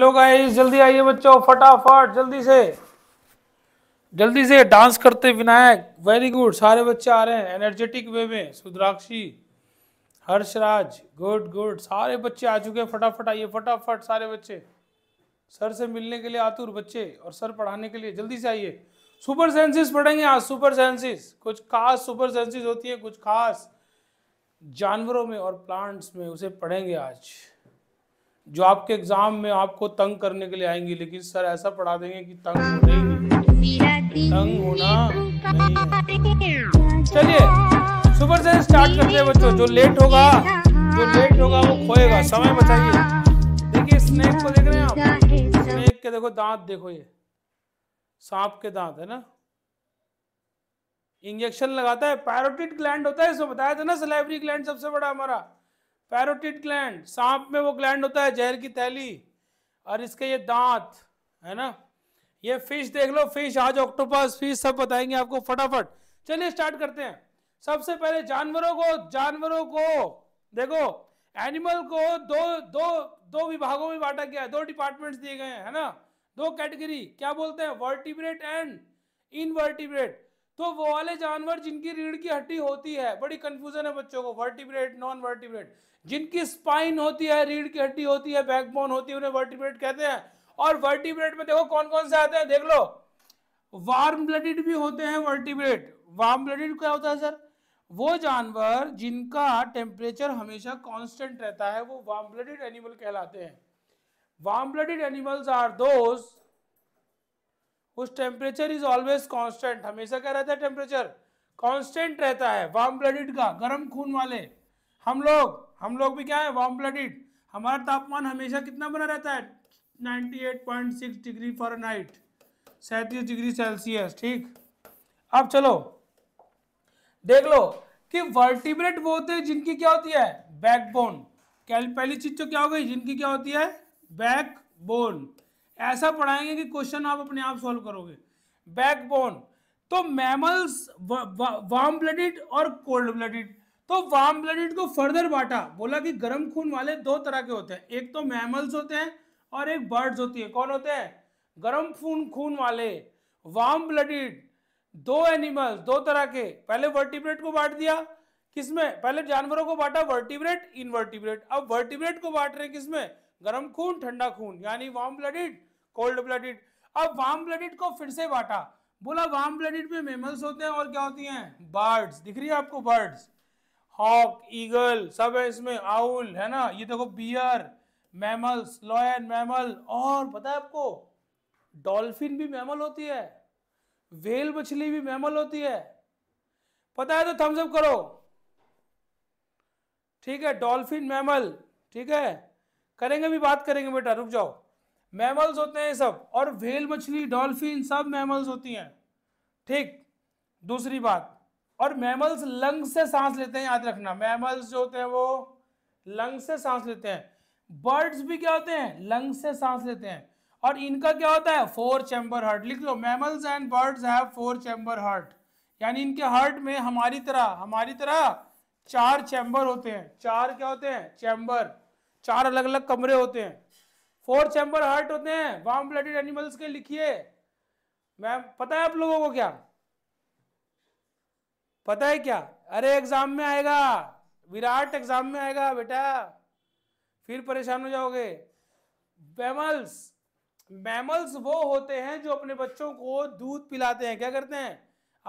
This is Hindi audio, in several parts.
हेलो गाइस जल्दी आइए बच्चों फटाफट जल्दी से जल्दी से डांस करते विनायक वेरी गुड सारे बच्चे आ रहे हैं एनर्जेटिक वे में सुद्राक्षी हर्षराज गुड गुड सारे बच्चे आ चुके हैं फटाफट आइए फटाफट सारे बच्चे सर से मिलने के लिए आतुर बच्चे और सर पढ़ाने के लिए जल्दी से आइए सुपर सेंसिस पढ़ेंगे आज सुपर सेंसिस कुछ खास सुपर सेंसिस होती है कुछ खास जानवरों में और प्लांट्स में उसे पढ़ेंगे आज जो आपके एग्जाम में आपको तंग करने के लिए आएंगे लेकिन सर ऐसा पढ़ा देंगे कि तंग हो नहीं तंग होना चलिए सुबह से स्टार्ट करते हैं बच्चों जो लेट होगा जो लेट होगा वो खोएगा समय बचाइए देखिए स्नेक को देख रहे हैं आप स्नेक के देखो दांत देखो ये सांप के दांत है ना इंजेक्शन लगाता है पैरोटिड ग्लैंड होता है इसमें बताया था ना सलाइवरी ग्लैंड सबसे बड़ा हमारा पैरोटिड ग्लैंड सांप में वो ग्लैंड होता है जहर की थैली और इसके ये दांत है ना ये फिश देख लो फिश आज ऑक्टोपस फिश सब बताएंगे आपको फटाफट चलिए स्टार्ट करते हैं सबसे पहले जानवरों को जानवरों को देखो एनिमल को दो दो दो विभागों में बांटा गया है दो डिपार्टमेंट्स दिए गए हैं है ना दो कैटेगरी क्या बोलते हैं वर्टिब्रेट एंड इनवर्टिब्रेट तो वो वाले जानवर जिनकी रीढ़ की हड्डी होती है बड़ी कंफ्यूजन है बच्चों को वर्टिब्रेट नॉन वर्टिब्रेट जिनकी स्पाइन होती है रीढ़ की हड्डी होती है बैकबोन होती है उन्हें वर्टिब्रेट कहते हैं और वर्टिब्रेट में देखो कौन कौन से आते हैं देख लो वार्म ब्लडेड भी होते हैं वर्टिब्रेट वार्म ब्लडेड क्या होता है सर वो जानवर जिनका टेम्परेचर हमेशा कॉन्स्टेंट रहता है वो वार्म ब्लडेड एनिमल कहलाते हैं वार्म ब्लडेड एनिमल्स आर दोस्त उस टेम्परेचर इज ऑलवेज कांस्टेंट हमेशा क्या रहता है टेम्परेचर कांस्टेंट रहता है वार्म ब्लडेड का गर्म खून वाले हम लोग हम लोग भी क्या है वार्म ब्लडेड हमारा तापमान हमेशा कितना बना रहता है 98.6 डिग्री नाइट सैंतीस डिग्री सेल्सियस ठीक अब चलो देख लो कि वर्टिब्रेट वो होते हैं जिनकी क्या होती है बैकबोन पहली चीज तो क्या हो गई जिनकी क्या होती है बैकबोन ऐसा पढ़ाएंगे कि क्वेश्चन आप अपने आप सॉल्व करोगे बैकबोन तो मैमल्स वार्म ब्लडेड और कोल्ड ब्लडेड तो वार्म ब्लडेड को फर्दर बांटा बोला कि गर्म खून वाले दो तरह के होते हैं एक तो मैमल्स होते हैं और एक बर्ड्स होती है कौन होते हैं गर्म खून खून वाले वार्म ब्लडेड दो एनिमल्स दो तरह के पहले वर्टिब्रेट को बांट दिया किसमें पहले जानवरों को बांटा वर्टिब्रेट इनवर्टिब्रेट अब वर्टिब्रेट को बांट रहे किसमें गर्म खून ठंडा खून यानी वार्म ब्लडेड कोल्ड ब्लडेड अब वार्म ब्लडेड को फिर से बांटा बोला वार्म ब्लडेड में मेमल्स होते हैं और क्या होती हैं बर्ड्स दिख रही है आपको बर्ड्स हॉक ईगल सब है इसमें आउल है ना ये देखो बियर मैमल्स लॉयन मैमल और पता है आपको डॉल्फिन भी मैमल होती है वेल मछली भी मैमल होती है पता है तो थम्स अप करो ठीक है डॉल्फिन मैमल ठीक है करेंगे भी बात करेंगे बेटा रुक जाओ मैमल्स होते हैं सब और व्हेल मछली डॉल्फिन सब मैमल्स होती हैं ठीक दूसरी बात और मैमल्स लंग से सांस लेते हैं याद रखना मैमल्स जो होते हैं वो लंग से सांस लेते हैं बर्ड्स भी क्या होते हैं लंग से सांस लेते हैं और इनका क्या होता है फोर चैम्बर हार्ट लिख लो mammals and birds have four chamber heart यानी इनके हार्ट में हमारी तरह हमारी तरह चार चैम्बर होते हैं चार क्या होते हैं चैम्बर चार अलग अलग कमरे होते हैं फोर चैम्बर हार्ट होते हैं वार्म ब्लडेड एनिमल्स के लिखिए मैम पता है आप लोगों को क्या पता है क्या अरे एग्जाम में आएगा विराट एग्जाम में आएगा बेटा फिर परेशान हो जाओगे मैमल्स मैमल्स वो होते हैं जो अपने बच्चों को दूध पिलाते हैं क्या करते हैं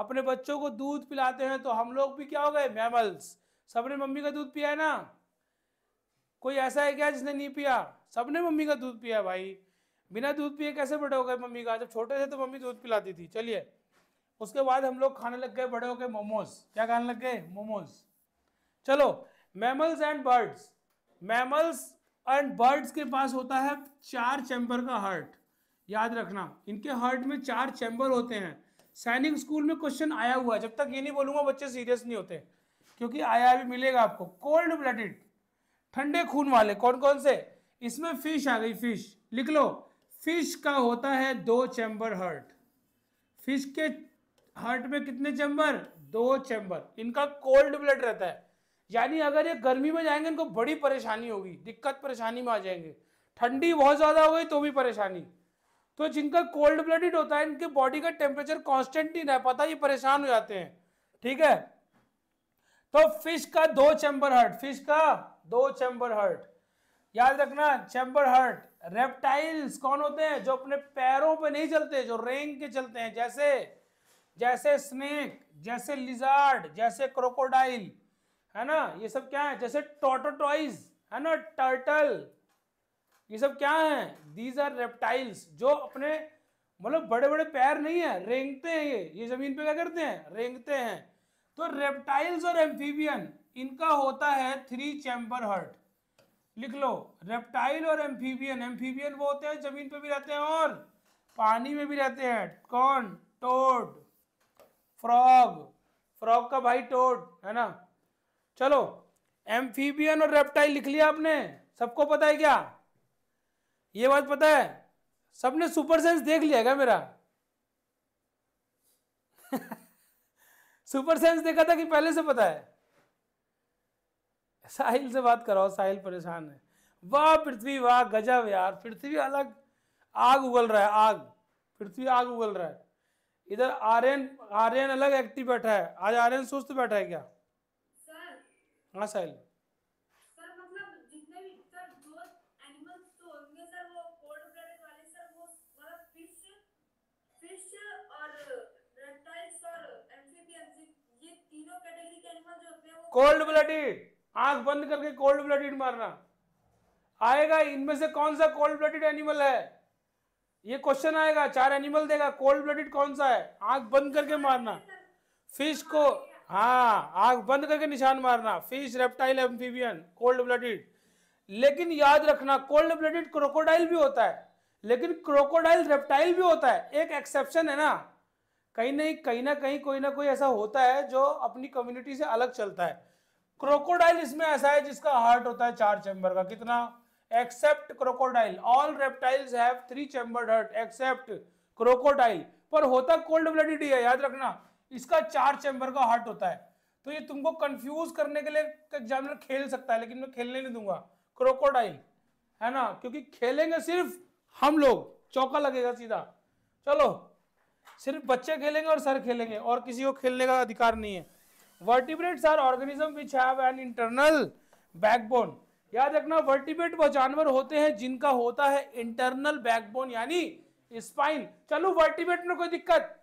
अपने बच्चों को दूध पिलाते हैं तो हम लोग भी क्या हो गए मैमल्स सबने मम्मी का दूध पिया है ना कोई ऐसा है क्या जिसने नहीं पिया सबने मम्मी का दूध पिया भाई बिना दूध पिए कैसे बड़े हो गए मम्मी का जब छोटे थे तो मम्मी दूध पिलाती थी चलिए उसके बाद हम लोग खाने लग गए बड़े हो गए मोमोज क्या खाने लग गए मोमोज चलो mammals and birds mammals and birds के पास होता है चार चैम्बर का हार्ट याद रखना इनके हार्ट में चार चैम्बर होते हैं सैनिक स्कूल में क्वेश्चन आया हुआ है जब तक ये नहीं बोलूंगा बच्चे सीरियस नहीं होते क्योंकि आया भी मिलेगा आपको कोल्ड ब्लडेड ठंडे खून वाले कौन कौन से इसमें फिश आ गई फिश लिख लो फिश का होता है दो चैम्बर हर्ट फिश के हर्ट में कितने चैम्बर दो चैम्बर इनका कोल्ड ब्लड रहता है यानी अगर ये गर्मी में जाएंगे इनको बड़ी परेशानी होगी दिक्कत परेशानी में आ जाएंगे ठंडी बहुत ज़्यादा हो गई तो भी परेशानी तो जिनका कोल्ड ब्लडेड होता है इनके बॉडी का टेम्परेचर कॉन्स्टेंट नहीं रह पाता ये परेशान हो जाते हैं ठीक है तो फिश का दो चैम्बर हर्ट फिश का दो चैम्बर हर्ट याद रखना चैम्बर हर्ट रेप्टाइल्स कौन होते हैं जो अपने पैरों पे नहीं चलते जो रेंग के चलते हैं जैसे जैसे स्नेक जैसे लिजार्ड जैसे क्रोकोडाइल है ना ये सब क्या है जैसे टोटोटॉइज है ना टर्टल ये सब क्या है दीज आर रेप्टाइल्स जो अपने मतलब बड़े बड़े पैर नहीं है रेंगते हैं ये ये जमीन पे क्या करते हैं रेंगते हैं तो रेप्टाइल्स और एम्फीबियन इनका होता है थ्री चैम्बर हर्ट लिख लो रेप्टाइल और एम्फीबियन एम्फीबियन वो होते हैं जमीन पे भी रहते हैं और पानी में भी रहते हैं कौन टोड फ्रॉग फ्रॉग का भाई टोड है ना चलो एम्फीबियन और रेप्टाइल लिख लिया आपने सबको पता है क्या ये बात पता है सबने सुपर सेंस देख लिया क्या मेरा सुपर सेंस देखा था कि पहले से पता है साहिल से बात कराओ साहिल परेशान है वाह पृथ्वी वाह गजब यार पृथ्वी अलग आग उगल रहा है आग पृथ्वी आग उगल रहा है इधर आर्यन आर्यन अलग एक्टिव बैठा है आज आर्यन सुस्त बैठा है क्या हाँ साहिल मतलब कोल्ड ब्लडेड आंख बंद करके कोल्ड ब्लडेड मारना आएगा इनमें से कौन सा कोल्ड ब्लडेड एनिमल है ये क्वेश्चन आएगा चार एनिमल देगा कोल्ड ब्लडेड कौन सा है आंख बंद करके मारना फिश को हाँ आंख बंद करके निशान मारना fish reptile amphibian cold blooded लेकिन याद रखना कोल्ड ब्लडेड क्रोकोडाइल भी होता है लेकिन क्रोकोडाइल रेप्टाइल भी होता है एक एक्सेप्शन है ना कहीं नहीं कहीं ना कहीं कोई ना कोई ऐसा होता है जो अपनी कम्युनिटी से अलग चलता है क्रोकोडाइल इसमें ऐसा है जिसका हार्ट होता है चार चैम्बर का कितना except crocodile all reptiles have three chambered heart except crocodile पर होता कोल्ड ब्लडेड ही है याद रखना इसका चार चैम्बर का हार्ट होता है तो ये तुमको कंफ्यूज करने के लिए एग्जामिनर खेल सकता है लेकिन मैं खेलने नहीं दूंगा क्रोकोडाइल है ना क्योंकि खेलेंगे सिर्फ हम लोग चौका लगेगा सीधा चलो सिर्फ बच्चे खेलेंगे और सर खेलेंगे और किसी को खेलने का अधिकार नहीं है vertebrates are organism which have an internal backbone याद रखना वर्टिब्रेट वो जानवर होते हैं जिनका होता है इंटरनल बैकबोन यानी स्पाइन चलो वर्टिब्रेट में कोई दिक्कत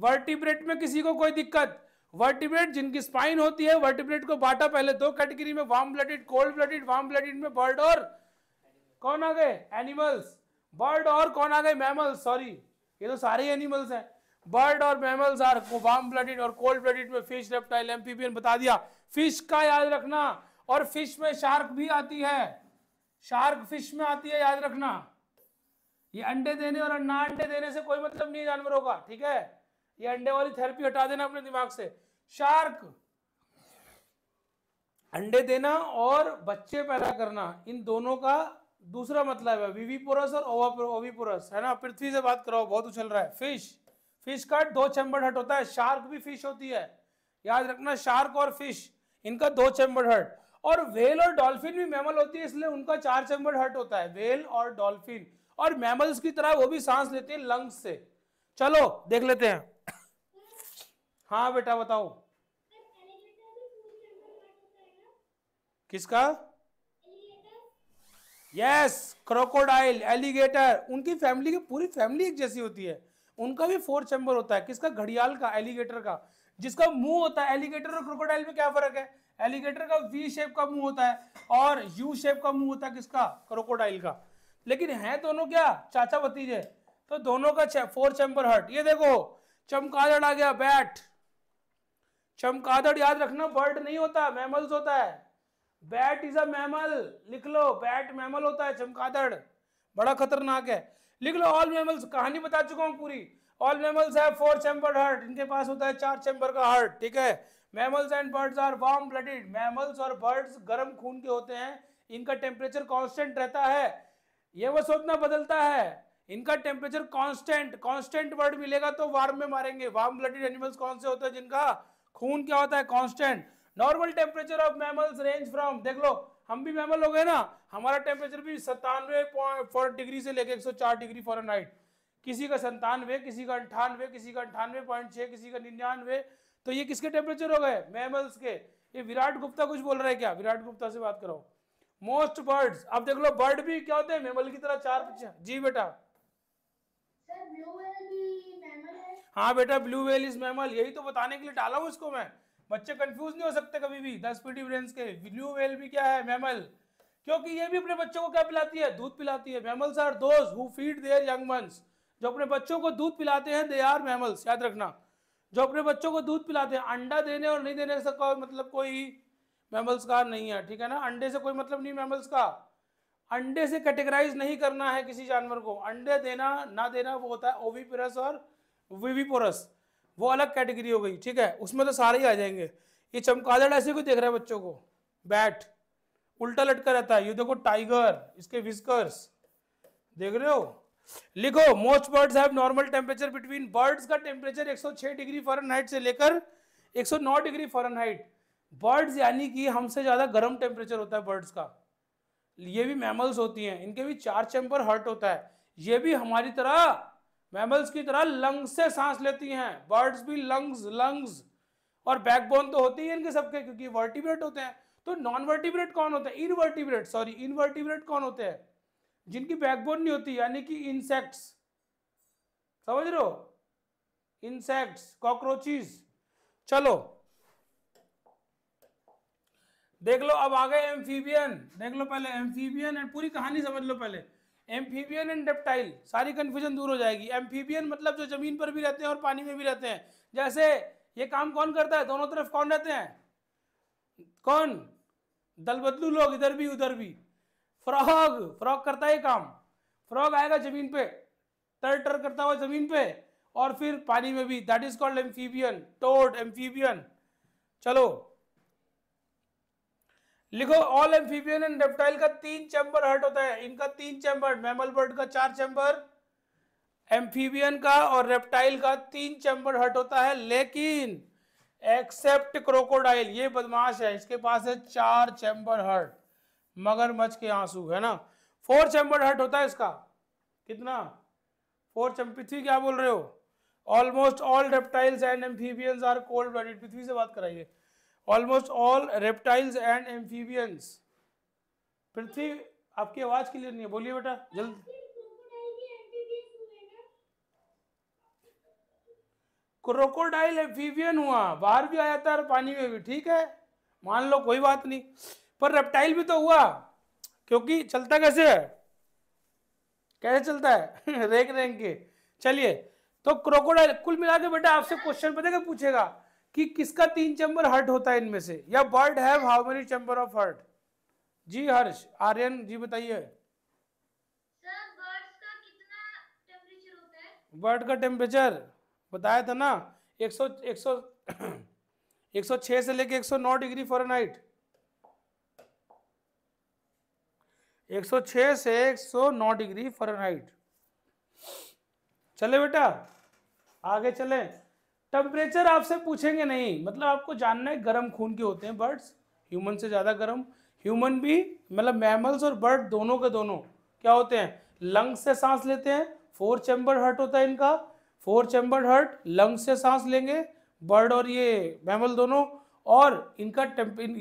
वर्टिब्रेट में किसी को कोई दिक्कत वर्टिब्रेट जिनकी स्पाइन होती है वर्टिब्रेट को बांटा पहले दो कैटेगरी में warm blooded cold blooded warm blooded में बर्ड और कौन आ गए एनिमल्स बर्ड और कौन आ गए मैमल्स सॉरी ये तो सारे एनिमल्स हैं बर्ड और मैमल्स आर वार्म ब्लडेड और कोल्ड ब्लडेड में फिश रेप्टाइल एम्फीबियन बता दिया फिश का याद रखना और फिश में शार्क भी आती है शार्क फिश में आती है याद रखना ये अंडे देने और ना अंडे देने से कोई मतलब नहीं जानवरों का ठीक है ये अंडे वाली थेरेपी हटा देना अपने दिमाग से शार्क अंडे देना और बच्चे पैदा करना इन दोनों का दूसरा मतलब है विवीपोरस और ओवापोरस है ना पृथ्वी से बात कराओ बहुत उछल रहा है फिश फिश का दो चैम्बर हट होता है शार्क भी फिश होती है याद रखना शार्क और फिश इनका दो चैम्बर हट और वेल और डॉल्फिन भी मैमल होती है इसलिए उनका चार चैम्बर हट होता है वेल और डॉल्फिन और मैमल्स की तरह वो भी सांस लेते हैं लंग्स से चलो देख लेते हैं हाँ बेटा बताओ किसका यस क्रोकोडाइल एलिगेटर उनकी फैमिली की पूरी फैमिली एक जैसी होती है उनका भी फोर चैम्बर होता है किसका घड़ियाल का एलिगेटर का जिसका मुंह होता है एलिगेटर और क्रोकोडाइल में क्या फर्क है एलिगेटर का वी शेप का मुंह होता है और यू शेप का मुंह होता है किसका क्रोकोडाइल का लेकिन है दोनों क्या चाचा भतीजे तो दोनों का फोर चैम्बर हर्ट ये देखो चमकादड़ आ गया बैट चमकादड़ याद रखना बर्ड नहीं होता मैमल्स होता है बैट इज अ मैमल लिख लो बैट मैमल होता है चमकादड़ बड़ा खतरनाक है लिख लो ऑल मेमल्स कहानी बता चुका हूँ पूरी ऑल मेमल्स है फोर चैम्बर हार्ट इनके पास होता है चार चैम्बर का हार्ट ठीक है mammals and birds are warm blooded mammals और बर्ड्स गर्म खून के होते हैं इनका टेम्परेचर कॉन्स्टेंट रहता है ये वो सोचना बदलता है इनका टेम्परेचर कांस्टेंट कांस्टेंट वर्ड मिलेगा तो वार्म में मारेंगे वार्म ब्लडेड एनिमल्स कौन से होते हैं जिनका खून क्या होता है constant normal temperature of mammals range from देख लो हम भी मैमल लोग हैं ना हमारा टेम्परेचर भी सत्तानवे पॉइंट डिग्री से लेकर 104 डिग्री फॉरनहाइट किसी का संतानवे किसी का अंठानवे किसी का अंठानवे पॉइंट छः किसी का निन्यानवे तो ये किसके टेम्परेचर हो गए मैमल्स के ये विराट गुप्ता कुछ बोल रहे हैं क्या विराट गुप्ता से बात करो मोस्ट बर्ड्स अब देख लो बर्ड भी क्या होते हैं मेमल की तरह चार जी बेटा हाँ बेटा ब्लू वेल इज मैमल यही तो बताने के लिए डाला हूँ इसको मैं बच्चे कंफ्यूज नहीं हो सकते कभी भी दस पीढ़ी ब्रेन के न्यू वेल भी क्या है मैमल क्योंकि ये भी अपने बच्चों को क्या पिलाती है दूध पिलाती है mammals are those who feed their young ones जो अपने बच्चों को दूध पिलाते हैं दे आर मैमल्स याद रखना जो अपने बच्चों को दूध पिलाते हैं अंडा देने और नहीं देने से कोई मतलब कोई मैमल्स का नहीं है ठीक है ना अंडे से कोई मतलब नहीं मैमल्स का अंडे से कैटेगराइज नहीं करना है किसी जानवर को अंडे देना ना देना वो होता है ओवीपोरस और विविपोरस वो अलग कैटेगरी हो गई ठीक है उसमें तो सारे ही आ जाएंगे ये चमकादड़ ऐसे कोई देख रहा है बच्चों को बैट उल्टा लटका रहता है ये देखो टाइगर इसके विस्कर्स देख रहे हो लिखो most birds have normal temperature between birds का टेम्परेचर 106 डिग्री फॉरनहाइट से लेकर 109 डिग्री फॉरनहाइट बर्ड्स यानी कि हमसे ज़्यादा गर्म टेम्परेचर होता है बर्ड्स का ये भी मैमल्स होती हैं इनके भी चार चैम्बर हर्ट होता है ये भी हमारी तरह मैमल्स की तरह लंग्स से सांस लेती हैं बर्ड्स भी लंग्स लंग्स और बैकबोन तो होती है इनके सबके क्योंकि वर्टिब्रेट होते हैं तो नॉन वर्टिब्रेट कौन होते हैं इनवर्टिब्रेट सॉरी इनवर्टिब्रेट कौन होते हैं जिनकी बैकबोन नहीं होती यानी कि इंसेक्ट्स समझ रहे हो इंसेक्ट्स कॉकरोचेस चलो देख लो अब आ गए एम्फीबियन देख लो पहले एम्फीबियन एंड पूरी कहानी समझ लो पहले एम्फीबियन एंड डेप्टाइल सारी कन्फ्यूजन दूर हो जाएगी एम्फीबियन मतलब जो जमीन पर भी रहते हैं और पानी में भी रहते हैं जैसे ये काम कौन करता है दोनों तरफ कौन रहते हैं कौन दलबदलू लोग इधर भी उधर भी फ्रॉग फ्रॉग करता है काम फ्रॉग आएगा जमीन पे तर टर करता हुआ जमीन पे और फिर पानी में भी that is called amphibian toad amphibian चलो लिखो ऑल एम्फीबियन एंड रेप्टाइल का तीन चैम्बर हर्ट होता है इनका तीन चैम्बर मैमल बर्ड का चार चैम्बर एम्फीबियन का और रेप्टाइल का तीन चैम्बर हर्ट होता है लेकिन एक्सेप्ट क्रोकोडाइल ये बदमाश है इसके पास है चार चैम्बर हर्ट मगरमच्छ के आंसू है ना फोर चैम्बर हर्ट होता है इसका कितना फोर चैम्बर पृथ्वी क्या बोल रहे हो almost all reptiles and amphibians are cold blooded Prithvi से बात कराइए almost all reptiles and amphibians Prithvi आपकी आवाज क्लियर नहीं है बोलिए बेटा जल्द क्रोकोडाइल एम्फीबियन हुआ बाहर भी आ जाता है और पानी में भी ठीक है मान लो कोई बात नहीं पर रेप्टाइल भी तो हुआ क्योंकि चलता कैसे है कैसे चलता है रेंग रेंग के चलिए तो क्रोकोडाइल कुल मिला के बेटा आपसे क्वेश्चन पता क्या पूछेगा कि किसका तीन चैम्बर हर्ट होता है इनमें से या bird have how many chamber of heart जी हर्ष आर्यन जी बताइए बर्ड का टेम्परेचर बताया था ना 100 100 106 से लेके 109 डिग्री फॉरनाइट 106 से 109 डिग्री फॉरनाइट चले बेटा आगे चले टेम्परेचर आपसे पूछेंगे नहीं मतलब आपको जानना है गर्म खून के होते हैं बर्ड्स ह्यूमन से ज़्यादा गर्म ह्यूमन भी मतलब मैमल्स और बर्ड दोनों के दोनों क्या होते हैं लंग्स से सांस लेते हैं फोर चैम्बर हर्ट होता है इनका फोर चैम्बर हर्ट लंग्स से सांस लेंगे बर्ड और ये मैमल दोनों और इनका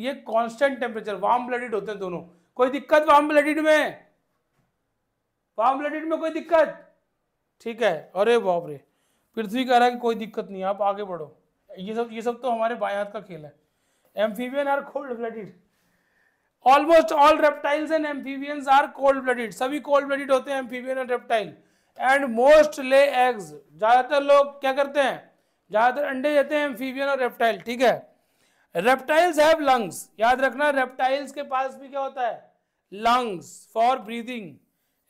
ये कॉन्स्टेंट टेम्परेचर वार्म ब्लडेड होते हैं दोनों कोई दिक्कत वार्म ब्लडेड में वार्म ब्लडेड में कोई दिक्कत ठीक है अरे बाप रे पृथ्वी कह रहा है कि कोई दिक्कत नहीं आप आगे बढ़ो ये सब ये सब तो हमारे बाएं हाथ का खेल है amphibian are cold blooded almost all reptiles and amphibians are cold blooded सभी कोल्ड ब्लडेड होते हैं amphibian and reptile and most lay eggs ज़्यादातर लोग क्या करते हैं ज़्यादातर अंडे देते हैं एम्फीबियन और रेप्टाइल ठीक है रेप्टाइल्स हैव लंग्स याद रखना रेप्टाइल्स के पास भी क्या होता है लंग्स फॉर ब्रीदिंग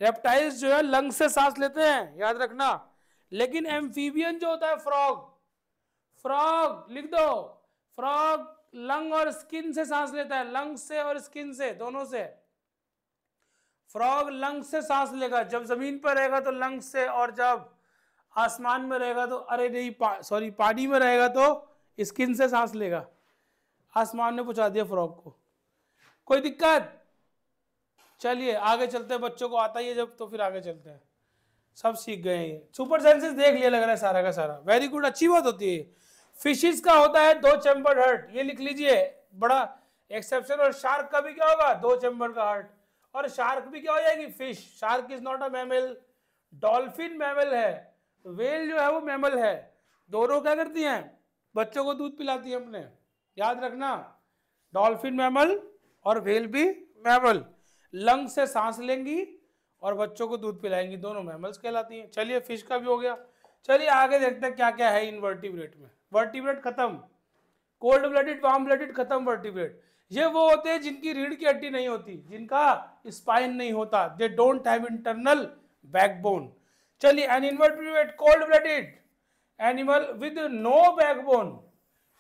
रेप्टाइल्स जो है लंग्स से सांस लेते हैं याद रखना लेकिन एम्फीबियन जो होता है फ्रॉग फ्रॉग लिख दो फ्रॉग लंग और स्किन से सांस लेता है लंग से और स्किन से दोनों से फ्रॉग लंग से सांस लेगा जब जमीन पर रहेगा तो लंग से और जब आसमान में रहेगा तो अरे नहीं पा, सॉरी पानी में रहेगा तो स्किन से सांस लेगा आसमान ने पूछा दिया फ्रॉग को कोई दिक्कत चलिए आगे चलते हैं बच्चों को आता ही है जब तो फिर आगे चलते हैं सब सीख गए सुपर सेंसेस देख लिया लग रहा है सारा का सारा वेरी गुड अच्छी बात होती है फिशिज का होता है दो चैम्बर हर्ट ये लिख लीजिए बड़ा एक्सेप्शन और शार्क का भी क्या होगा दो चैम्बर का हर्ट और शार्क भी क्या हो जाएगी fish shark is not a mammal dolphin mammal है वेल जो है वो मैमल है दोनों क्या करती हैं बच्चों को दूध पिलाती है अपने याद रखना डॉल्फिन मैमल और वेल भी मैमल लंग से सांस लेंगी और बच्चों को दूध पिलाएंगी दोनों मैमल्स कहलाती हैं चलिए फिश का भी हो गया चलिए आगे देखते हैं क्या क्या है इन वर्टिब्रेट में वर्टिब्रेट खत्म कोल्ड ब्लडेड वार्म ब्लडेड खत्म वर्टिब्रेट ये वो होते हैं जिनकी रीढ़ की हड्डी नहीं होती जिनका स्पाइन नहीं होता they don't have internal backbone चलिए an invertebrate cold blooded animal with no backbone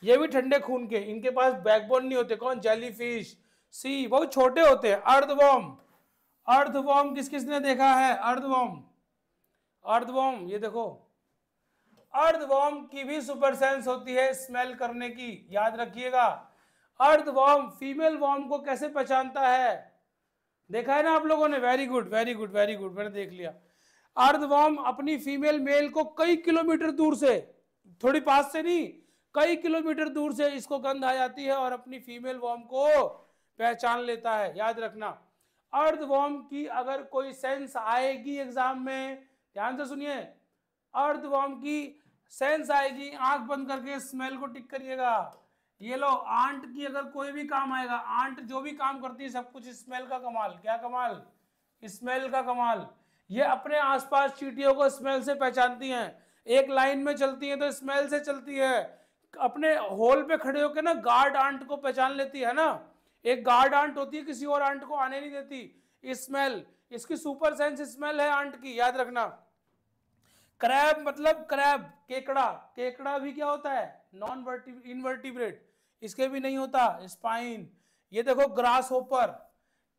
ये भी ठंडे खून के इनके पास बैकबोन नहीं होते कौन जेली फिश सी बहुत छोटे होते हैं अर्धवॉम अर्धवॉम किस किसने देखा है अर्थवॉम अर्धवॉम ये देखो अर्थवॉम की भी सुपर सेंस होती है स्मेल करने की याद रखिएगा अर्थवॉम फीमेल वॉम को कैसे पहचानता है देखा है ना आप लोगों ने very good very good very good मैंने देख लिया अर्धवॉम अपनी फीमेल मेल को कई किलोमीटर दूर से थोड़ी पास से नहीं कई किलोमीटर दूर से इसको गंध आ जाती है और अपनी फीमेल वॉम को पहचान लेता है याद रखना अर्थवॉर्म की अगर कोई सेंस आएगी एग्जाम में ध्यान से सुनिए अर्थवॉर्म की सेंस आएगी आंख बंद करके स्मेल को टिक करिएगा ये लो आंट की अगर कोई भी काम आएगा आंट जो भी काम करती है सब कुछ स्मेल का कमाल क्या कमाल स्मेल का कमाल ये अपने आसपास चीटियों को स्मेल से पहचानती हैं एक लाइन में चलती है तो स्मेल से चलती है अपने होल पे खड़े होकर ना गार्ड आंट को पहचान लेती है ना एक गार्ड आंट होती है किसी और आंट को आने नहीं देती स्मेल इसकी सुपर सेंस स्मेल है आंट की याद रखना क्रैब मतलब क्रैब केकड़ा केकड़ा भी क्या होता है नॉन वर्टिव इनवर्टिब्रेट इसके भी नहीं होता स्पाइन ये देखो ग्रास होपर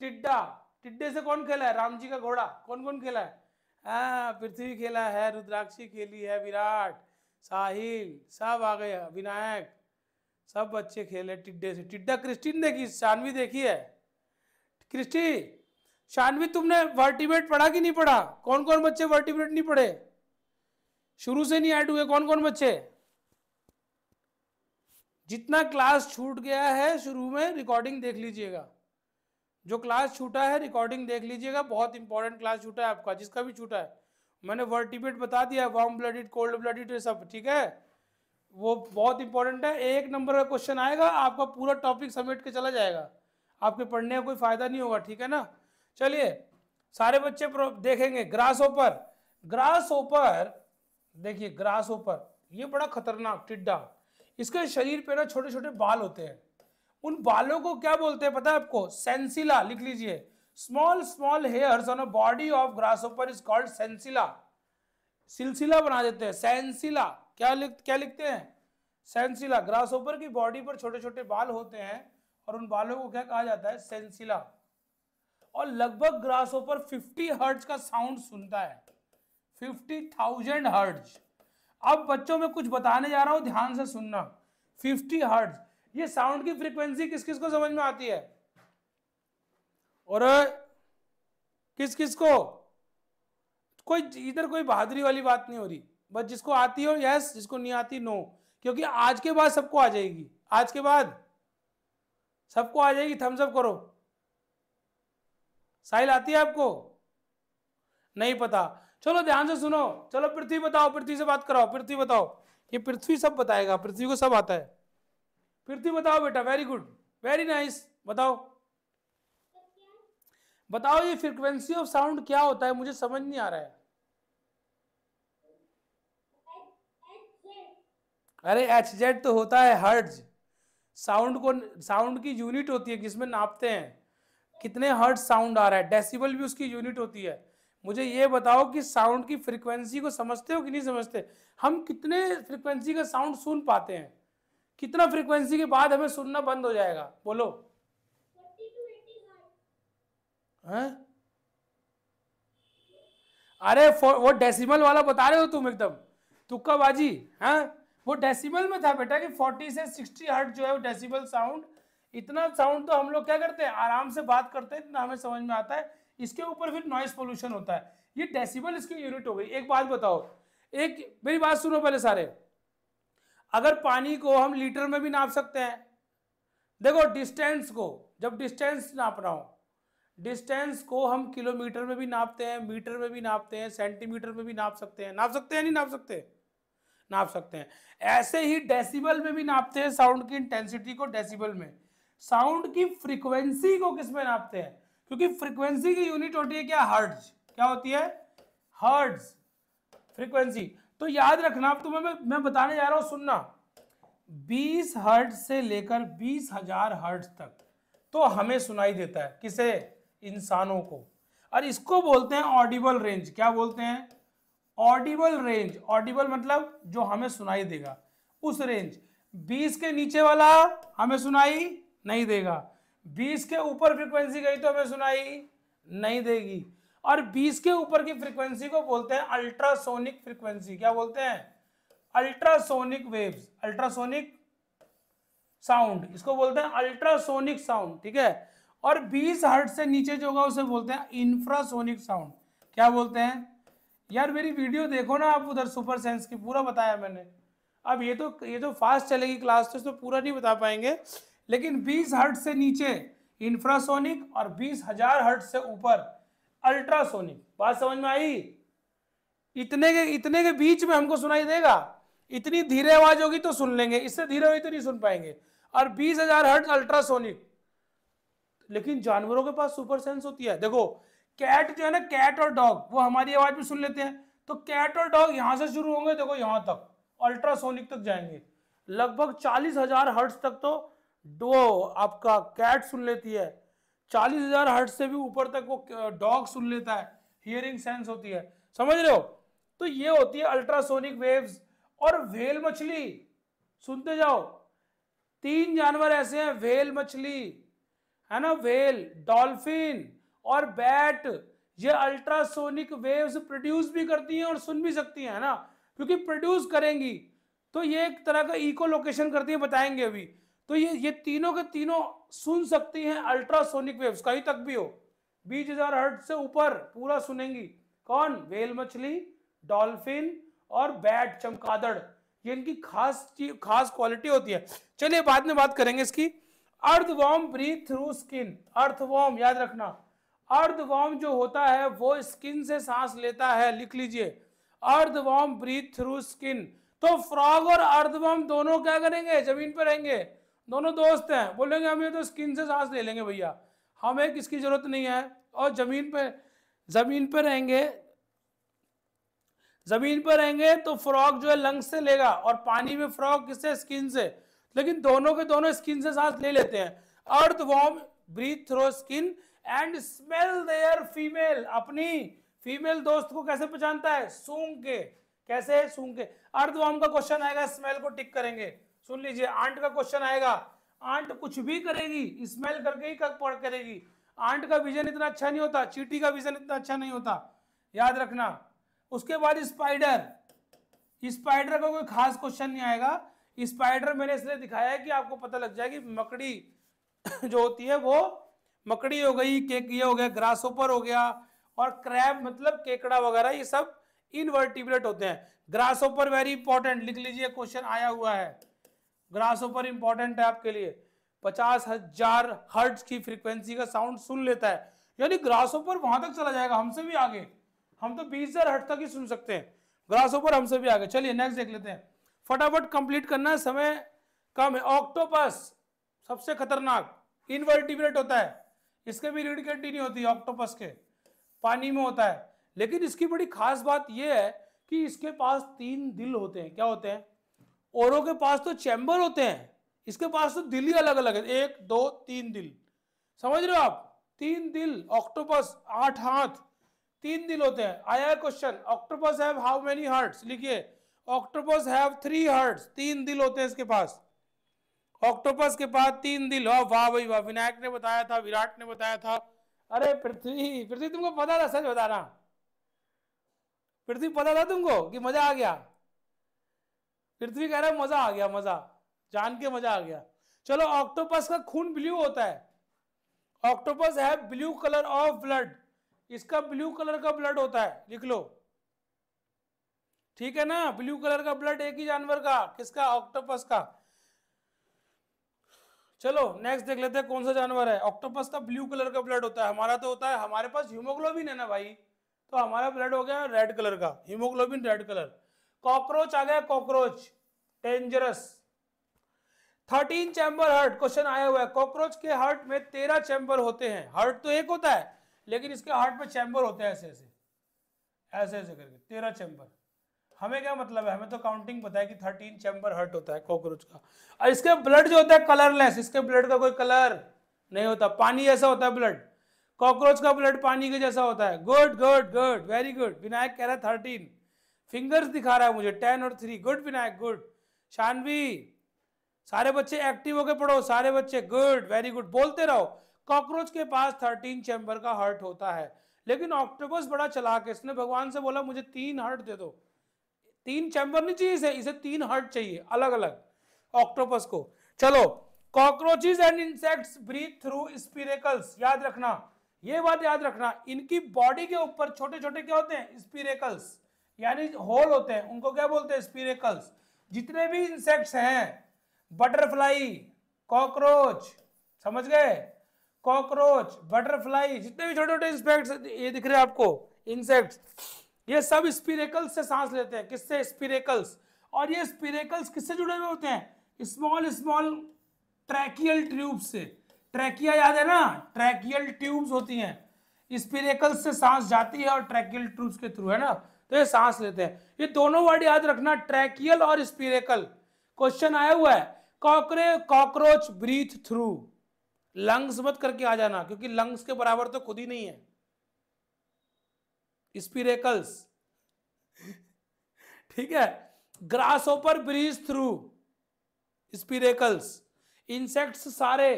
टिड्डा टिड्डे से कौन खेला है राम जी का घोड़ा कौन कौन खेला है पृथ्वी खेला है रुद्राक्षी खेली है विराट साहिल सब आ गए विनायक सब बच्चे खेले टिड्डे से टिड्डा क्रिस्टीन देखी शानवी देखी है क्रिस्टी शानवी तुमने वर्टिब्रेट पढ़ा कि नहीं पढ़ा कौन कौन बच्चे वर्टिब्रेट नहीं पढ़े शुरू से नहीं ऐड हुए कौन कौन बच्चे जितना क्लास छूट गया है शुरू में रिकॉर्डिंग देख लीजिएगा जो क्लास छूटा है रिकॉर्डिंग देख लीजिएगा बहुत इंपॉर्टेंट क्लास छूटा है आपका जिसका भी छूटा है मैंने वर्टिब्रेट बता दिया वार्म ब्लडेड कोल्ड ब्लडेड ये सब ठीक है वो बहुत इंपॉर्टेंट है एक नंबर का क्वेश्चन आएगा आपका पूरा टॉपिक समेट के चला जाएगा आपके पढ़ने का कोई फायदा नहीं होगा ठीक है ना चलिए सारे बच्चे देखेंगे ग्रास ओपर ग्रास ओपर देखिए ग्रास ओपर ये बड़ा खतरनाक टिड्डा इसके शरीर पे ना छोटे छोटे बाल होते हैं उन बालों को क्या बोलते हैं पता है आपको सेंसिला लिख लीजिए small small hairs on a body of grasshopper is called sensilla सिलसिला बना देते हैं सेंसिला क्या लिख क्या लिखते हैं सेंसिला ग्रास ओपर की बॉडी पर छोटे छोटे बाल होते हैं और उन बालों को क्या कहा जाता है सेंसिला और लगभग ग्रास ओपर फिफ्टी हर्ट्ज का साउंड सुनता है फिफ्टी थाउजेंड हर्ट्ज अब बच्चों में कुछ बताने जा रहा हूं ध्यान से सुनना फिफ्टी हर्ट्ज ये साउंड की फ्रीक्वेंसी किस किस को समझ में आती है और किस किस को कोई इधर कोई बहादुरी वाली बात नहीं हो रही बस जिसको आती हो यस जिसको नहीं आती नो क्योंकि आज के बाद सबको आ जाएगी आज के बाद सबको आ जाएगी थम्स अप करो साहिल आती है आपको नहीं पता चलो ध्यान से सुनो चलो पृथ्वी बताओ पृथ्वी से बात कराओ पृथ्वी बताओ ये पृथ्वी सब बताएगा पृथ्वी को सब आता है पृथ्वी बताओ बेटा वेरी गुड वेरी नाइस बताओ बताओ ये फ्रिक्वेंसी ऑफ साउंड क्या होता है मुझे समझ नहीं आ रहा है अरे एच जेड तो होता है हर्ट्ज साउंड को साउंड की यूनिट होती है जिसमें नापते हैं कितने हर्ट साउंड आ रहा है डेसिबल भी उसकी यूनिट होती है मुझे ये बताओ कि साउंड की फ्रिक्वेंसी को समझते हो कि नहीं समझते हम कितने फ्रिक्वेंसी का साउंड सुन पाते हैं कितना फ्रिक्वेंसी के बाद हमें सुनना बंद हो जाएगा बोलो हैं अरे वो डेसिमल वाला बता रहे हो तुम एकदम तुक्का बाजी हैं वो डेसिबल में था बेटा कि 40 से 60 हर्ट जो है वो डेसिबल साउंड इतना साउंड तो हम लोग क्या करते हैं आराम से बात करते हैं इतना हमें समझ में आता है इसके ऊपर फिर नॉइस पोल्यूशन होता है ये डेसिबल इसकी यूनिट हो गई एक बात बताओ एक मेरी बात सुनो पहले सारे अगर पानी को हम लीटर में भी नाप सकते हैं देखो डिस्टेंस को जब डिस्टेंस नापना हो डिस्टेंस को हम किलोमीटर में भी नापते हैं मीटर में भी नापते हैं सेंटीमीटर में भी नाप सकते हैं नाप सकते हैं नहीं नाप सकते नाप सकते हैं ऐसे ही डेसिबल में भी नापते हैं साउंड की इंटेंसिटी को डेसिबल में साउंड की फ्रीक्वेंसी को किस में नापते हैं क्योंकि फ्रीक्वेंसी की यूनिट होती है क्या हर्ड्स क्या होती है हर्ड्स फ्रीक्वेंसी तो याद रखना आप तुम्हें मैं, मैं बताने जा रहा हूं सुनना 20 हर्ट से लेकर बीस हजार हर्ट तक तो हमें सुनाई देता है किसे इंसानों को और इसको बोलते हैं ऑडिबल रेंज क्या बोलते हैं ऑडिबल रेंज ऑडिबल मतलब जो हमें सुनाई देगा उस रेंज 20 के नीचे वाला हमें सुनाई नहीं देगा 20 के ऊपर फ्रीक्वेंसी गई तो हमें सुनाई नहीं देगी और 20 के ऊपर की फ्रीक्वेंसी को बोलते हैं अल्ट्रासोनिक फ्रीक्वेंसी क्या बोलते हैं अल्ट्रासोनिक वेव्स अल्ट्रासोनिक साउंड इसको बोलते हैं अल्ट्रासोनिक साउंड ठीक है और 20 हर्ट से नीचे जो होगा उसे बोलते हैं इंफ्रासोनिक साउंड क्या बोलते हैं यार मेरी वीडियो देखो ना आप उधर सुपर सेंस की पूरा बताया मैंने अब ये तो ये तो फास्ट चलेगी क्लास तो इसको पूरा नहीं बता पाएंगे लेकिन बीस हर्ट से नीचे इंफ्रासोनिक और बीस हजार हर्ट से ऊपर अल्ट्रासोनिक बात समझ में आई इतने के इतने के बीच में हमको सुनाई देगा इतनी धीरे आवाज होगी तो सुन लेंगे इससे धीरे हुई तो नहीं सुन पाएंगे और बीस हजार हर्ट अल्ट्रासोनिक लेकिन जानवरों के पास सुपर सेंस होती है देखो कैट जो है ना कैट और डॉग वो हमारी आवाज में सुन लेते हैं तो कैट और डॉग यहां से शुरू होंगे देखो यहां तक अल्ट्रासोनिक तक जाएंगे लगभग चालीस हजार हर्ट्स तक तो डो आपका कैट सुन लेती है चालीस हजार हर्ट से भी ऊपर तक वो डॉग सुन लेता है हियरिंग सेंस होती है समझ रहे हो तो ये होती है अल्ट्रासोनिक वेव्स और वेल मछली सुनते जाओ तीन जानवर ऐसे हैं वेल मछली है ना वेल डॉल्फिन और बैट ये अल्ट्रासोनिक वेव्स प्रोड्यूस भी करती हैं और सुन भी सकती हैं ना क्योंकि प्रोड्यूस करेंगी तो ये एक तरह का इको लोकेशन करती है बताएंगे अभी तो ये ये तीनों के तीनों सुन सकती हैं अल्ट्रासोनिक वेव्स कहीं तक भी हो बीस हजार हर्ट से ऊपर पूरा सुनेंगी कौन वेल मछली डॉल्फिन और बैट चमकादड़ ये इनकी खास खास क्वालिटी होती है चलिए बाद में बात करेंगे इसकी earthworm breathe through skin earthworm याद रखना अर्धवॉम जो होता है वो स्किन से सांस लेता है लिख लीजिए अर्धवॉम ब्रीथ थ्रू स्किन तो फ्रॉग और अर्धवॉम दोनों क्या करेंगे जमीन पर रहेंगे दोनों दोस्त हैं बोलेंगे हमें तो स्किन से सांस ले लेंगे भैया हमें किसकी जरूरत नहीं है और जमीन पर जमीन पर रहेंगे जमीन पर रहेंगे तो फ्रॉग जो है लंग्स से लेगा और पानी में फ्रॉग किससे स्किन से लेकिन दोनों के दोनों स्किन से सांस ले लेते हैं earthworm breathe through skin and smell their female अपनी फीमेल दोस्त को कैसे पहचानता है सूंघ के कैसे सूंघ के अर्धवाम का क्वेश्चन आएगा स्मेल को टिक करेंगे सुन लीजिए आंट का क्वेश्चन आएगा आंट कुछ भी करेगी स्मेल करके ही पढ़ करेगी आंट का विजन इतना अच्छा नहीं होता चीटी का विजन इतना अच्छा नहीं होता याद रखना उसके बाद स्पाइडर स्पाइडर का कोई खास क्वेश्चन नहीं आएगा स्पाइडर मैंने इसलिए दिखाया है कि आपको पता लग जाएगी मकड़ी जो होती है वो मकड़ी हो गई केक ये हो गया ग्रासोपर हो गया और क्रैब मतलब केकड़ा वगैरह ये सब इनवर्टिब्रेट होते हैं ग्रास ऊपर वेरी इंपॉर्टेंट लिख लीजिए क्वेश्चन आया हुआ है ग्रास ऊपर इंपॉर्टेंट है आपके लिए पचास हजार हर्ट की फ्रिक्वेंसी का साउंड सुन लेता है यानी ऊपर वहां तक चला जाएगा हमसे भी आगे हम तो बीस हजार हर्ट तक ही सुन सकते हैं ग्रास ऊपर हमसे भी आगे चलिए नेक्स्ट देख लेते हैं फटाफट कंप्लीट करना समय कम है ऑक्टोपस सबसे खतरनाक इनवर्टिब्रेट होता है इसके भी रीढ़ की हड्डी नहीं होती ऑक्टोपस के पानी में होता है लेकिन इसकी बड़ी खास बात यह है कि इसके पास तीन दिल होते हैं क्या होते हैं औरों के पास तो चैम्बर होते हैं इसके पास तो दिल ही अलग अलग है एक दो तीन दिल समझ रहे हो आप तीन दिल ऑक्टोपस आठ हाथ तीन दिल होते हैं आया question octopus have how many hearts लिखिए ऑक्टोपस हैव थ्री हार्ट्स तीन दिल होते हैं इसके पास ऑक्टोपस के पास तीन दिल हो वाह भाई वाह विनायक ने बताया था विराट ने बताया था अरे पृथ्वी पृथ्वी तुमको पता था सच बता रहा पृथ्वी पता था तुमको कि मजा आ गया पृथ्वी कह रहा है मजा आ गया मजा जान के मजा आ गया चलो ऑक्टोपस का खून ब्लू होता है ऑक्टोपस है ब्लू कलर ऑफ ब्लड इसका ब्लू कलर का ब्लड होता है लिख लो ठीक है ना ब्लू कलर का ब्लड एक ही जानवर का किसका ऑक्टोपस का चलो नेक्स्ट देख लेते हैं कौन सा जानवर है ऑक्टोपस का ब्लू कलर का ब्लड होता है हमारा तो होता है हमारे पास हीमोग्लोबिन है ना भाई तो हमारा ब्लड हो गया रेड कलर का हीमोग्लोबिन रेड कलर कॉकरोच आ गया cockroach dangerous thirteen chamber heart question आया हुआ है कॉकरोच के हर्ट में तेरह चैम्बर होते हैं हर्ट तो एक होता है लेकिन इसके हार्ट में चैम्बर होते हैं ऐसे ऐसे ऐसे ऐसे करके तेरह चैम्बर हमें क्या मतलब है हमें तो काउंटिंग पता है कि थर्टीन चैम्बर हर्ट होता है कॉकरोच का और इसके ब्लड जो होता है कलरलेस इसके ब्लड का कोई कलर नहीं होता पानी जैसा होता है ब्लड कॉकरोच का ब्लड पानी के जैसा होता है good good good very good Vinayak कह रहा है थर्टीन फिंगर्स दिखा रहा है मुझे टेन और three good Vinayak good Shanvi सारे बच्चे एक्टिव होके पढ़ो सारे बच्चे गुड वेरी गुड बोलते रहो कॉकरोच के पास थर्टीन चैम्बर का हर्ट होता है लेकिन ऑक्टोपस बड़ा चलाक है इसने भगवान से बोला मुझे तीन हर्ट दे दो तीन चैम्बर नहीं चाहिए इसे इसे तीन हार्ट चाहिए अलग अलग ऑक्टोपस को चलो cockroaches and insects breathe through spiracles याद रखना ये बात याद रखना इनकी बॉडी के ऊपर छोटे छोटे क्या होते हैं स्पिरेकल्स यानी होल होते हैं उनको क्या बोलते हैं स्पिरेकल्स जितने भी इंसेक्ट्स हैं बटरफ्लाई कॉकरोच समझ गए कॉकरोच बटरफ्लाई जितने भी छोटे छोटे इंसेक्ट्स ये दिख रहे हैं आपको इंसेक्ट्स ये सब स्पिरेकल्स से सांस लेते हैं किससे स्पिरेकल्स और ये स्पिरेकल्स किससे जुड़े हुए होते हैं स्मॉल स्मॉल ट्रैकियल ट्यूब से ट्रैकिया याद है ना ट्रैकियल ट्यूब्स होती हैं स्पिरेकल्स से सांस जाती है और ट्रैकियल ट्यूब्स के थ्रू है ना तो ये सांस लेते हैं ये दोनों वर्ड याद रखना ट्रैकियल और स्पिरेकल क्वेश्चन आया हुआ है cockroach cockroach breathe through lungs मत करके आ जाना क्योंकि लंग्स के बराबर तो खुद ही नहीं है स्पिरेकल्स ठीक है ग्रास ओपर ब्रीज थ्रू स्पिरेकल्स इंसेक्ट्स सारे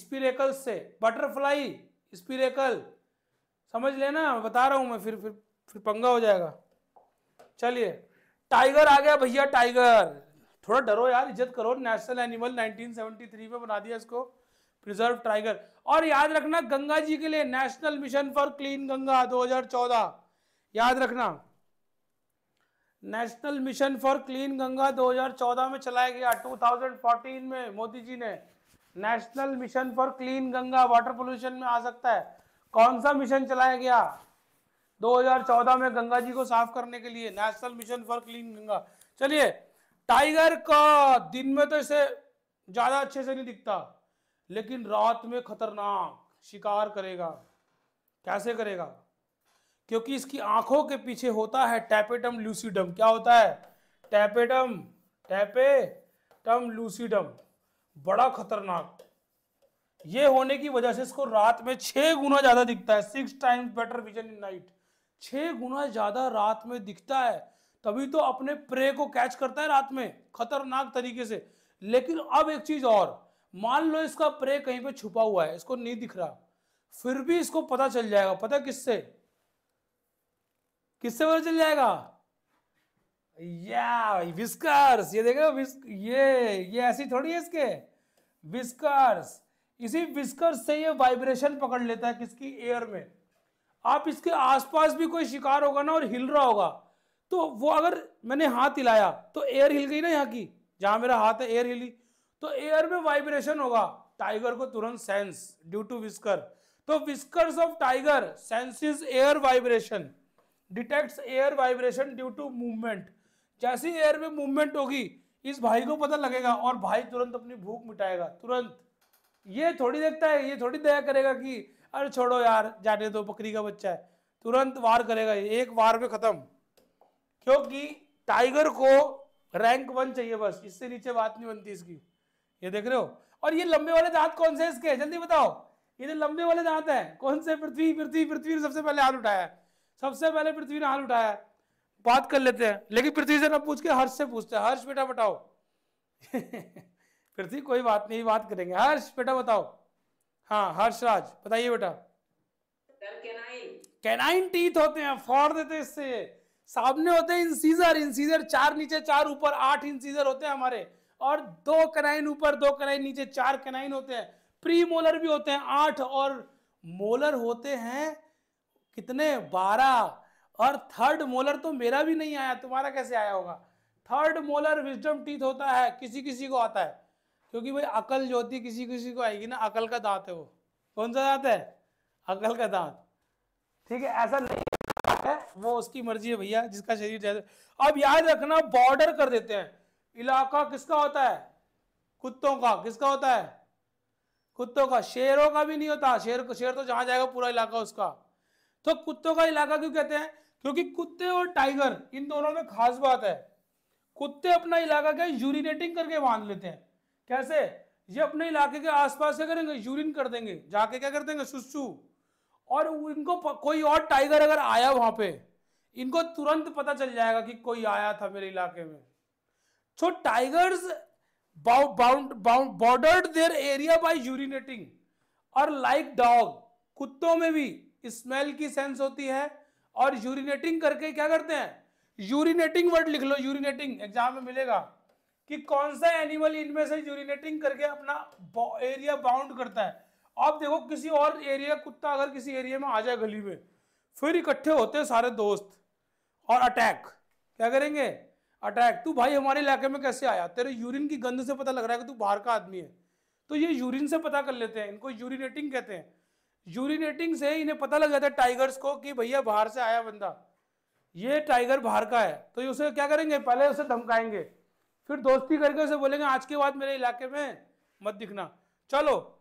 स्पिरेकल्स से बटरफ्लाई स्पिरेकल समझ लेना बता रहा हूं मैं फिर फिर फिर पंगा हो जाएगा चलिए टाइगर आ गया भैया टाइगर थोड़ा डरो यार इज्जत करो नेशनल एनिमल 1973 में बना दिया इसको प्रिजर्व टाइगर और याद रखना गंगा जी के लिए national mission for clean Ganga 2014 याद रखना national mission for clean Ganga 2014 में चलाया गया 2014 में मोदी जी ने national mission for clean Ganga water pollution में आ सकता है कौन सा मिशन चलाया गया 2014 में गंगा जी को साफ करने के लिए national mission for clean Ganga चलिए टाइगर का दिन में तो इसे ज़्यादा अच्छे से नहीं दिखता लेकिन रात में खतरनाक शिकार करेगा कैसे करेगा क्योंकि इसकी आंखों के पीछे होता है टैपेटम लूसीडम क्या होता है टैपेटम टम लूसीडम बड़ा खतरनाक ये होने की वजह से इसको रात में छह गुना ज्यादा दिखता है six times better vision in night छह गुना ज्यादा रात में दिखता है तभी तो अपने प्रे को कैच करता है रात में खतरनाक तरीके से लेकिन अब एक चीज और मान लो इसका प्रे कहीं पे छुपा हुआ है इसको नहीं दिख रहा फिर भी इसको पता चल जाएगा पता किससे किससे पता चल जाएगा या विस्कर्स ये देखो विस्क ये ये ऐसी थोड़ी है इसके विस्कर्स इसी विस्कर्स से ये वाइब्रेशन पकड़ लेता है किसकी एयर में आप इसके आसपास भी कोई शिकार होगा ना और हिल रहा होगा तो वो अगर मैंने हाथ हिलाया तो एयर हिल गई ना यहाँ की जहां मेरा हाथ है एयर हिली तो एयर में वाइब्रेशन होगा टाइगर को तुरंत सेंस ड्यू टू विस्कर तो whiskers of tiger senses air vibration detects air vibration due to movement जैसी एयर में मूवमेंट होगी इस भाई को पता लगेगा और भाई तुरंत अपनी भूख मिटाएगा तुरंत ये थोड़ी देखता है ये थोड़ी दया करेगा कि अरे छोड़ो यार जाने दो बकरी का बच्चा है तुरंत वार करेगा एक वार में खत्म क्योंकि टाइगर को रैंक वन चाहिए बस इससे नीचे बात नहीं बनती इसकी ये देख रहे हो और ये लंबे वाले दांत कौन से इसके जल्दी बताओ ये जो लंबे वाले दांत है कौन से पृथ्वी पृथ्वी पृथ्वी ने सबसे पहले हाथ उठाया है सबसे पहले पृथ्वी ने हाथ उठाया है बात कर लेते हैं लेकिन पृथ्वी से ना पूछ के हर्ष से पूछते हैं हर्ष बेटा बताओ पृथ्वी कोई बात नहीं बात करेंगे हर्ष बेटा बताओ हाँ हर्ष राज बताइए बेटा कैनाइन टीथ होते हैं फोड़ देते हैं इससे सामने होते हैं इंसीजर इंसीजर चार नीचे चार ऊपर आठ इंसीजर होते हैं हमारे और दो कनाइन ऊपर दो कनाइन नीचे चार कनाइन होते हैं प्री मोलर भी होते हैं आठ और मोलर होते हैं कितने बारह और थर्ड मोलर तो मेरा भी नहीं आया तुम्हारा कैसे आया होगा थर्ड मोलर विजडम टीथ होता है किसी किसी को आता है क्योंकि भाई अकल जो होती है किसी किसी को आएगी ना अकल का दांत है वो कौन सा दांत है अकल का दांत ठीक है ऐसा नहीं है वो उसकी मर्जी है भैया जिसका शरीर जैसे अब याद रखना बॉर्डर कर देते हैं इलाका किसका होता है कुत्तों का किसका होता है कुत्तों का शेरों का भी नहीं होता शेर शेर तो जहां जाएगा पूरा इलाका उसका तो कुत्तों का इलाका क्यों कहते हैं क्योंकि कुत्ते और टाइगर इन दोनों में खास बात है कुत्ते अपना इलाका क्या यूरिनेटिंग करके बांध लेते हैं कैसे ये अपने इलाके के आसपास क्या करेंगे यूरिन कर देंगे जाके क्या कर देंगे सुसु और इनको कोई और टाइगर अगर आया वहां पे इनको तुरंत पता चल जाएगा कि कोई आया था मेरे इलाके में so tigers bound bound bordered their area by urinating और लाइक डॉग कुत्तों में भी स्मेल की सेंस होती है और यूरिनेटिंग करके क्या करते हैं यूरिनेटिंग वर्ड लिख लो यूरिनेटिंग एग्जाम में मिलेगा कि कौन सा एनिमल इनमें से यूरिनेटिंग करके अपना एरिया बाउंड करता है आप देखो किसी और एरिया कुत्ता अगर किसी एरिया में आ जाए गली में फिर इकट्ठे होते हैं सारे दोस्त और अटैक क्या करेंगे अटैक तू भाई हमारे इलाके में कैसे आया तेरे यूरिन की गंध से पता लग रहा है कि तू बाहर का आदमी है तो ये यूरिन से पता कर लेते हैं इनको यूरिनेटिंग कहते हैं यूरिनेटिंग से इन्हें पता लग जाता है टाइगर्स को कि भैया बाहर से आया बंदा ये टाइगर बाहर का है तो ये उसे क्या करेंगे पहले उसे धमकाएंगे फिर दोस्ती करके उसे बोलेंगे आज के बाद मेरे इलाके में मत दिखना चलो